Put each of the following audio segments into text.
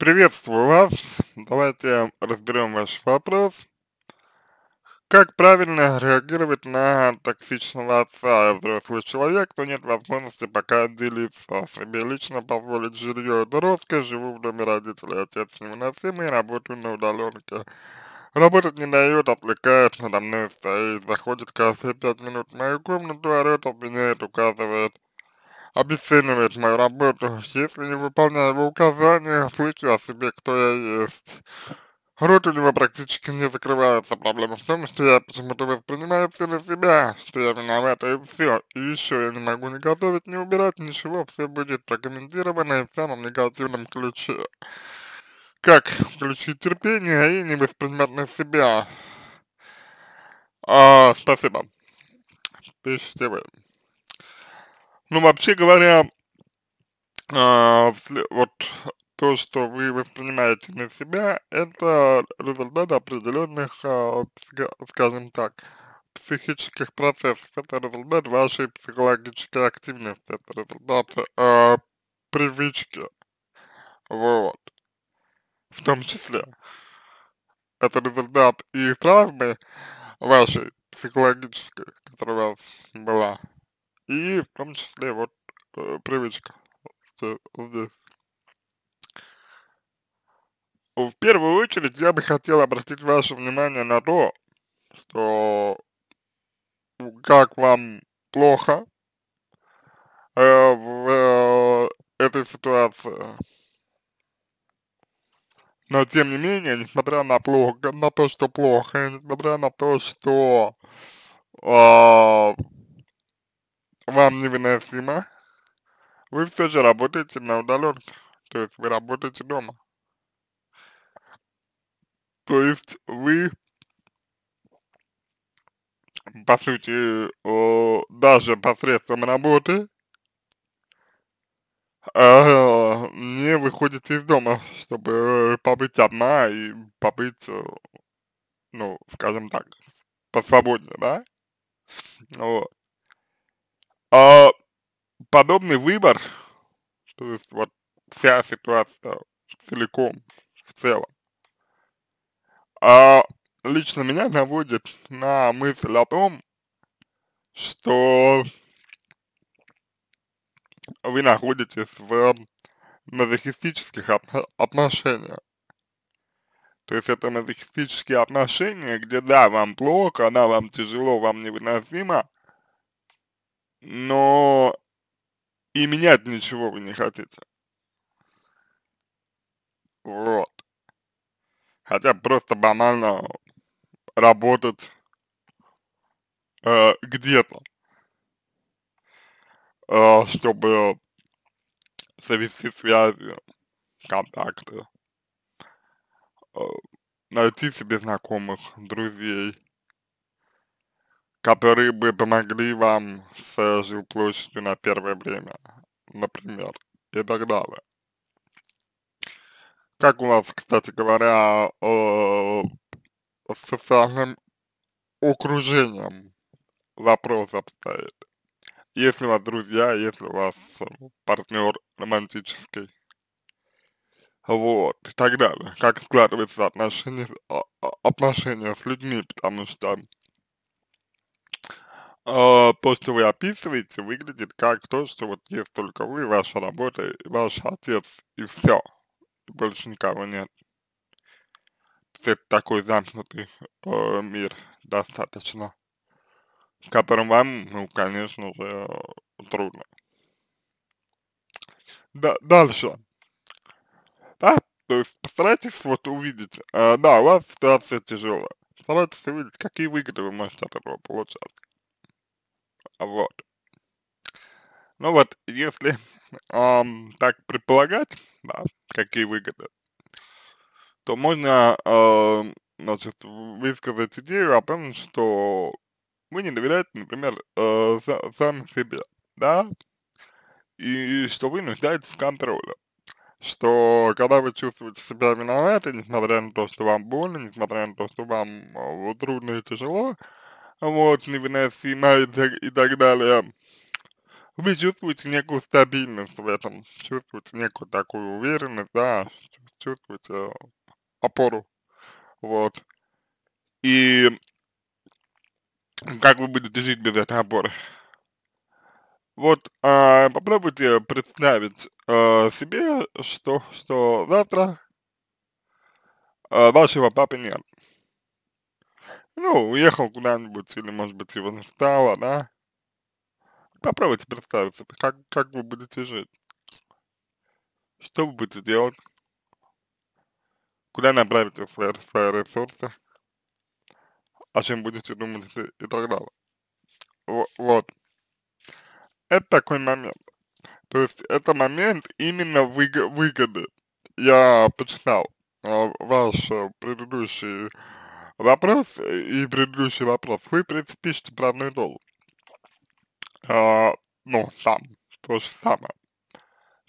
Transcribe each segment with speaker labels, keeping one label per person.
Speaker 1: Приветствую вас. Давайте разберем ваш вопрос. Как правильно реагировать на токсичного отца? Я Взрослый человек, но нет возможности пока делиться. Себе лично позволить жилье это живу в доме родителей, отец невыносимый, работаю на удаленке. Работать не дает, отвлекает, надо мной стоит, заходит каждые пять минут в мою комнату, орет, обвиняет, указывает обесценивает мою работу. Если не выполняю его указания, слышу о себе, кто я есть. Рот у него практически не закрывается. Проблема в том, что я почему-то воспринимаю все на себя, что я виновата и все. И еще я не могу ни готовить, ни убирать, ничего. Все будет прокомментировано и в самом негативном ключе. Как включить терпение и не воспринимать на себя? А, спасибо. Пишите вы. Ну, вообще говоря, э, вот то, что вы воспринимаете на себя, это результат определенных, э, скажем так, психических процессов. Это результат вашей психологической активности, это результат э, привычки, вот, в том числе. Это результат и травмы вашей психологической, которая у вас была, и в том числе вот э, привычка здесь. В первую очередь я бы хотел обратить ваше внимание на то, что как вам плохо э, в э, этой ситуации. Но тем не менее, несмотря на плохо, на то, что плохо, несмотря на то, что э, вам невыносимо, вы все же работаете на удаленке, то есть вы работаете дома. То есть вы, по сути, о, даже посредством работы э, не выходите из дома, чтобы побыть одна и побыть, ну, скажем так, посвободнее, да? Вот. А, подобный выбор, то есть вот вся ситуация целиком, в целом, а, лично меня наводит на мысль о том, что вы находитесь в мазохистических отношениях. То есть это мазохистические отношения, где да, вам плохо, да, вам тяжело, вам невыносимо, но и менять ничего вы не хотите. Вот. Хотя просто банально работать э, где-то, э, чтобы завести связи, контакты, э, найти себе знакомых, друзей, которые бы помогли вам с жилплощадью на первое время, например, и так далее. Как у вас, кстати говоря, о, о окружением вопрос обстоит? Если у вас друзья, если у вас э, партнер романтический, вот, и так далее. Как складываются отношения, отношения с людьми, потому что э, то, что вы описываете, выглядит как то, что вот есть только вы, ваша работа, ваш отец и все. И больше никого нет. Это такой замкнутый э, мир достаточно, в котором вам, ну, конечно же, трудно. Да, дальше. Да, то есть постарайтесь вот увидеть, э, да, у вас ситуация тяжелая. Постарайтесь увидеть, какие выгоды вы можете от этого получать а вот. Ну вот, если эм, так предполагать, да, какие выгоды, то можно, э, значит, высказать идею о том, что вы не доверяете, например, э, сами себе, да, и, и что вы нуждаетесь в контроле, что когда вы чувствуете себя виноваты, несмотря на то, что вам больно, несмотря на то, что вам э, трудно и тяжело, вот, невыносимо и так, и так далее. Вы чувствуете некую стабильность в этом, чувствуете некую такую уверенность, да, чувствуете опору, вот. И как вы будете жить без этой опоры? Вот а, попробуйте представить а, себе, что, что завтра а, вашего папы нет ну, уехал куда-нибудь или, может быть, его настало, да? Попробуйте представиться, как, как вы будете жить. Что вы будете делать? Куда направите свои, свои ресурсы? О чем будете думать и так далее. Вот. Это такой момент. То есть это момент именно выг выгоды. Я почитал а, э, ваш предыдущий вопрос э, и предыдущий вопрос, вы, в принципе, пишете про одно А, ну, там, то же самое.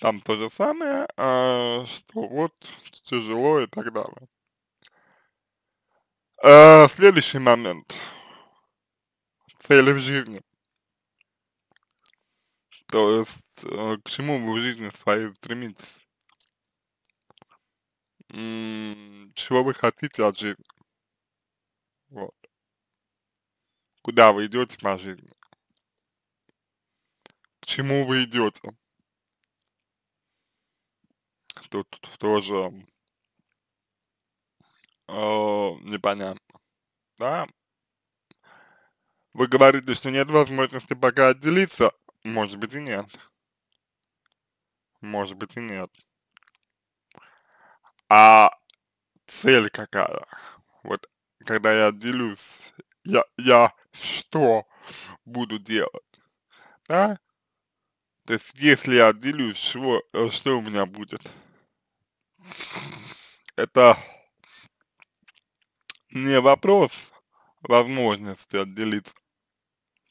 Speaker 1: Там то же самое, а, что вот тяжело и так далее. А, следующий момент. Цели в жизни. То есть, э, к чему вы в жизни своей стремитесь? М -м, чего вы хотите от жизни? Вот. Куда вы идете по жизни? К чему вы идете? Тут, тоже э, непонятно, да? Вы говорите, что нет возможности пока отделиться, может быть и нет. Может быть и нет. А цель какая? Вот когда я делюсь, я, я что буду делать, да? То есть, если я делюсь, чего, э, что у меня будет? Это не вопрос возможности отделиться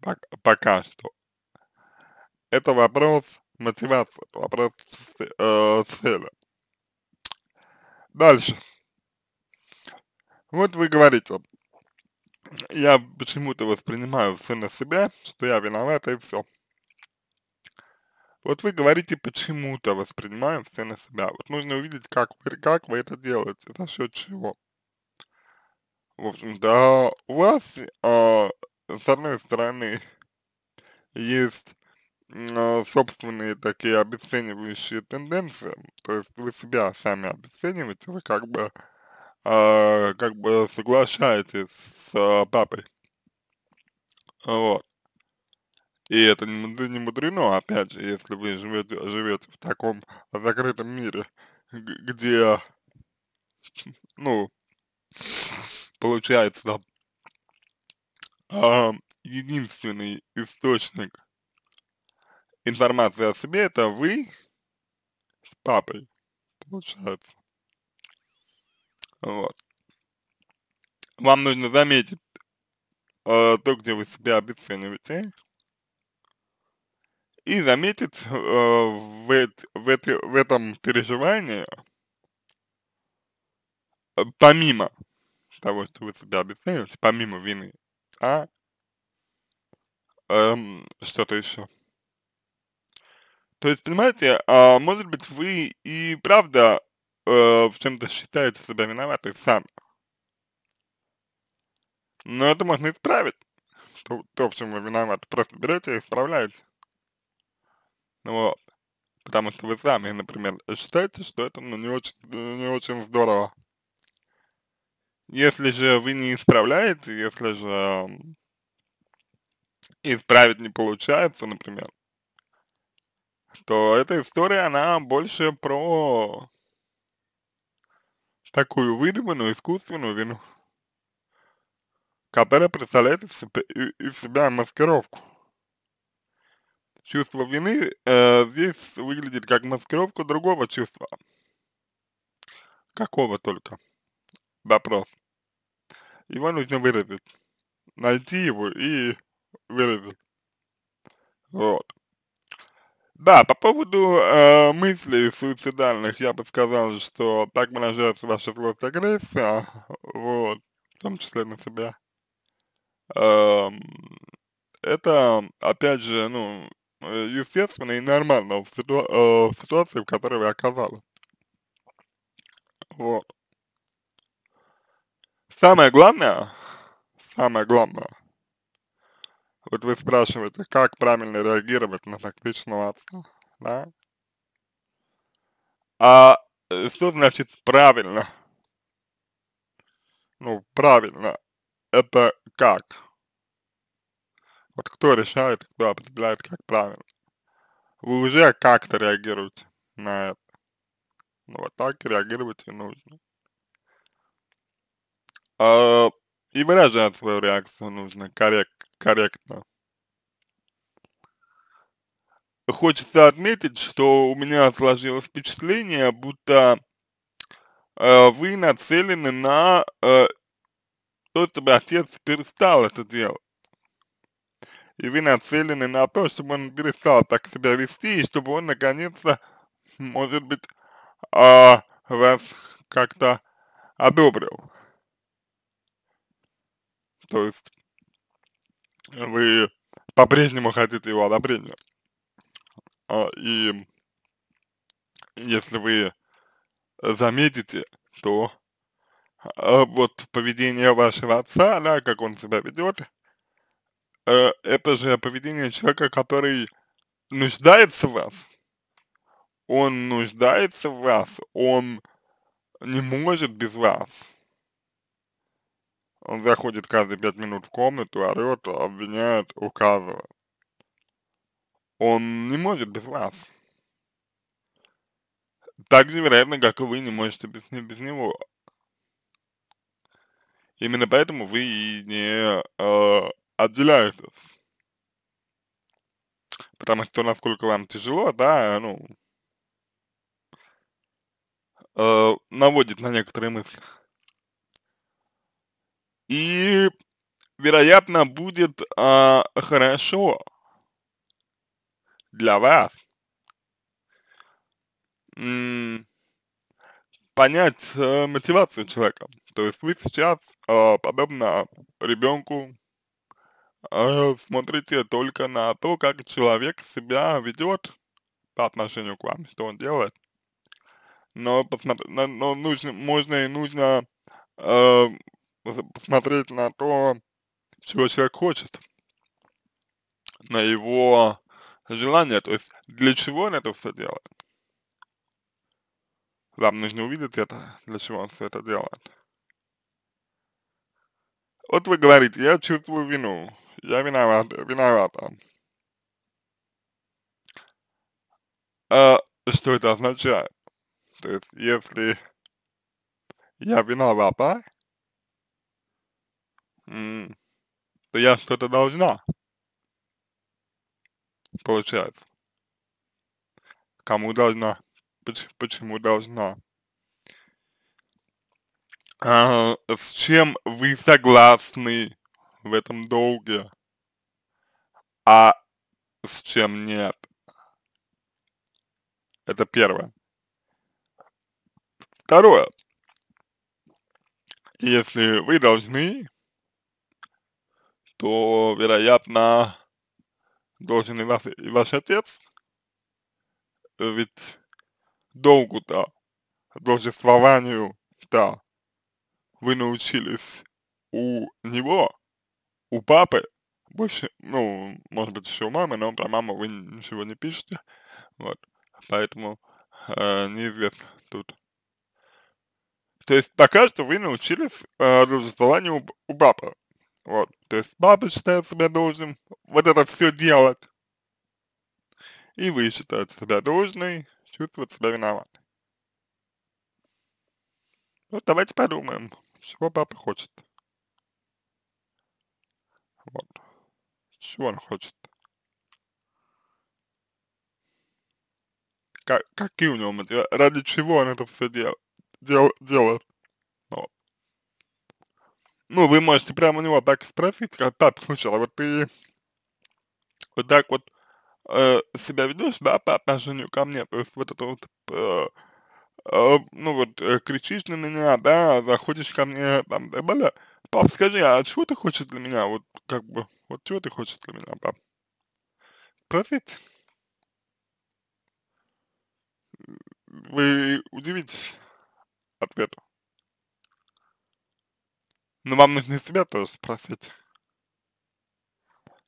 Speaker 1: так, пока что. Это вопрос мотивации, вопрос э, цели. Дальше. Вот вы говорите, я почему-то воспринимаю все на себя, что я виновата и все. Вот вы говорите, почему-то воспринимаем все на себя. Вот нужно увидеть, как вы, как вы это делаете, за счет чего. В общем-то, у вас, э, с одной стороны, есть э, собственные такие обесценивающие тенденции, то есть вы себя сами обесцениваете, вы как бы э, как бы соглашаетесь с э, папой. Вот. И это не не мудрено, опять же, если вы живете, живете в таком закрытом мире, где, ну, получается, э, единственный источник информации о себе это вы с папой, получается. Вот. Вам нужно заметить э, то, где вы себя обесцениваете, и заметить э, в, в, в этом переживании, э, помимо того, что вы себя обесцениваете, помимо вины, а эм, что-то еще. То есть, понимаете, а, может быть, вы и правда Э, в чем-то считаете себя виноватым сами. Но это можно исправить. То, то в чем вы виноваты. Просто берете и исправляете. Ну вот. Потому что вы сами, например, считаете, что это ну, не, очень, не очень здорово. Если же вы не исправляете, если же исправить не получается, например, то эта история, она больше про такую выдуманную искусственную вину, которая представляет из себя маскировку. Чувство вины э, здесь выглядит как маскировка другого чувства. Какого только? Вопрос. Его нужно выразить. Найти его и выразить. Вот. Да, по поводу э, мыслей суицидальных, я бы сказал, что так выражается ваша злость агрессия, вот, в том числе на себя. Э, это, опять же, ну, естественно и нормально в, ситу, э, в ситуации, в которой вы оказались. Вот. Самое главное, самое главное, вот вы спрашиваете, как правильно реагировать на токсичную отца, да? А э, что значит правильно? Ну, правильно, это как? Вот кто решает, кто определяет, как правильно? Вы уже как-то реагируете на это. Ну, вот так реагировать и нужно. А, и выражать свою реакцию нужно корректно корректно. Хочется отметить, что у меня сложилось впечатление, будто э, вы нацелены на э, то, чтобы отец перестал это делать. И вы нацелены на то, чтобы он перестал так себя вести, и чтобы он наконец-то, может быть, э, вас как-то одобрил. То есть вы по-прежнему хотите его одобрения. А, и если вы заметите, то а, вот поведение вашего отца, да, как он себя ведет, э, это же поведение человека, который нуждается в вас. Он нуждается в вас, он не может без вас он заходит каждые пять минут в комнату, орет, обвиняет, указывает. Он не может без вас. Так же вероятно, как и вы не можете без, без него. Именно поэтому вы не э, отделяетесь. Потому что насколько вам тяжело, да, ну, э, наводит на некоторые мысли и, вероятно, будет э, хорошо для вас м- понять э, мотивацию человека. То есть вы сейчас, э, подобно ребенку, э, а, смотрите только на то, как человек себя ведет по отношению к вам, что он делает. Но, посмотри, но нужно, можно и нужно э, посмотреть на то, чего человек хочет, на его желание, то есть для чего он это все делает. Вам нужно увидеть это, для чего он все это делает. Вот вы говорите, я чувствую вину, я виноват, виновата. А, что это означает? То есть, если я виновата, то я что-то должна. Получается. Кому должна? Почему должна? А, с чем вы согласны в этом долге, а с чем нет? Это первое. Второе. Если вы должны, то, вероятно, должен и, вас, и ваш отец, ведь долгу-то, должествованию-то вы научились у него, у папы, больше, ну, может быть, еще у мамы, но про маму вы ничего не пишете, вот, поэтому э, неизвестно тут. То есть пока что вы научились э, должествованию у, у папы, вот. То есть папа считает себя должным вот это все делать. И вы считаете себя должной, чувствовать себя виноватой. Вот ну, давайте подумаем, чего папа хочет. Вот. Чего он хочет? Как, какие у него мотивы? Ради чего он это все дел, дел, делает? Ну, вы можете прямо у него так спросить, как пап, слушай, а вот ты вот так вот э, себя ведешь, да, по отношению ко мне, то есть вот это вот, э, э, ну вот, э, кричишь на меня, да, заходишь ко мне, там, да, бля, пап, скажи, а чего ты хочешь для меня, вот, как бы, вот чего ты хочешь для меня, пап? Просить? Вы удивитесь ответу. Но ну, вам нужно себя тоже спросить.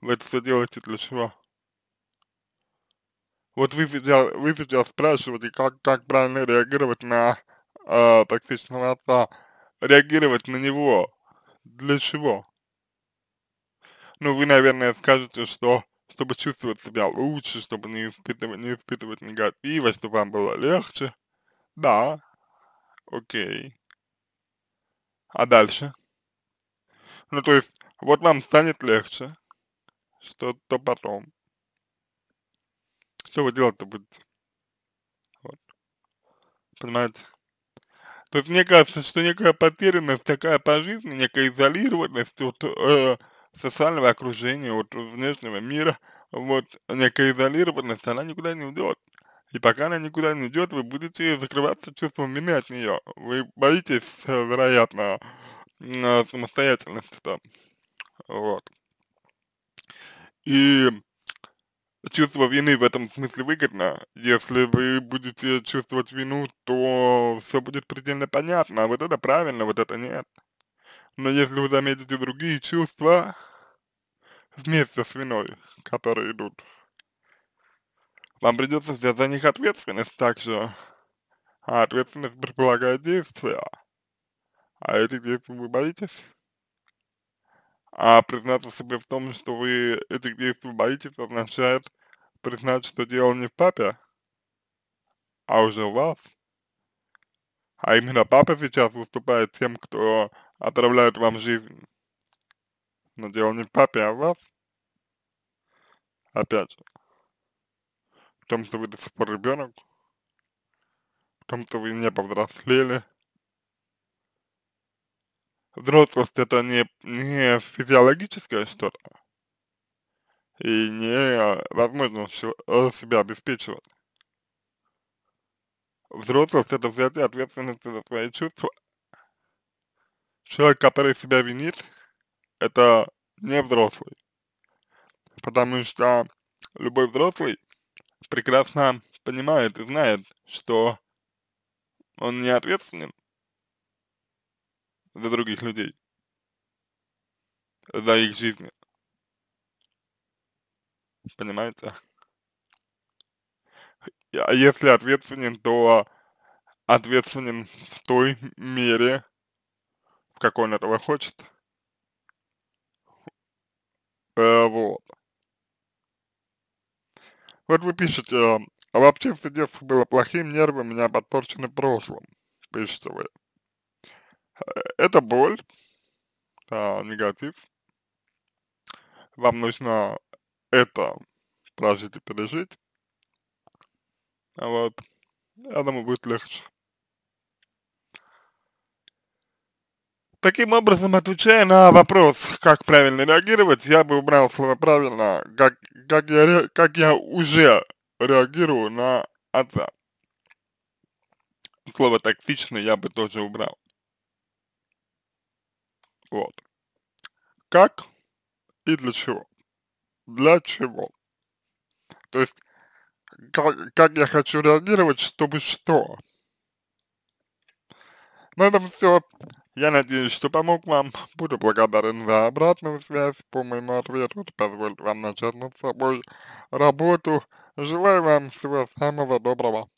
Speaker 1: Вы это все делаете для чего? Вот вы сейчас, вы сейчас спрашиваете, как, как правильно реагировать на э, токсичного отца. Реагировать на него для чего? Ну, вы, наверное, скажете, что чтобы чувствовать себя лучше, чтобы не испытывать, не испытывать негатива, чтобы вам было легче. Да, окей. А дальше? Ну, то есть, вот вам станет легче, что-то потом. Что вы делать-то будете? Вот. Понимаете? То есть мне кажется, что некая потерянность такая по жизни, некая изолированность от э, социального окружения, от внешнего мира, вот, некая изолированность, она никуда не уйдет. И пока она никуда не идет, вы будете закрываться чувством вины от нее. Вы боитесь, э, вероятно, э, самостоятельности там. Вот. И чувство вины в этом смысле выгодно. Если вы будете чувствовать вину, то все будет предельно понятно, а вот это правильно, вот это нет. Но если вы заметите другие чувства вместе с виной, которые идут, вам придется взять за них ответственность также. А ответственность предполагает действия а это где-то вы боитесь. А признаться себе в том, что вы этих действий боитесь, означает признать, что дело не в папе, а уже в вас. А именно папа сейчас выступает тем, кто отравляет вам жизнь. Но дело не в папе, а в вас. Опять же. В том, что вы до сих пор ребенок, в том, что вы не повзрослели, взрослость это не, не физиологическое что-то, и не возможность себя обеспечивать. Взрослость это взять ответственность за свои чувства. Человек, который себя винит, это не взрослый. Потому что любой взрослый прекрасно понимает и знает, что он не ответственен за других людей, за их жизни. Понимаете? А если ответственен, то а, ответственен в той мере, в какой он этого хочет. Э, вот. Вот вы пишете, «А вообще в суде было плохим, нервы у меня подпорчены прошлым, пишете вы. Это боль, а, негатив. Вам нужно это прожить и пережить. Вот. Я думаю, будет легче. Таким образом, отвечая на вопрос, как правильно реагировать, я бы убрал слово правильно, как, как, я, как я уже реагирую на отца. Слово тактично я бы тоже убрал. Вот. Как и для чего? Для чего? То есть, как, как я хочу реагировать, чтобы что? На ну, этом все. Я надеюсь, что помог вам. Буду благодарен за обратную связь по моему ответу. Это позволит вам начать над собой работу. Желаю вам всего самого доброго.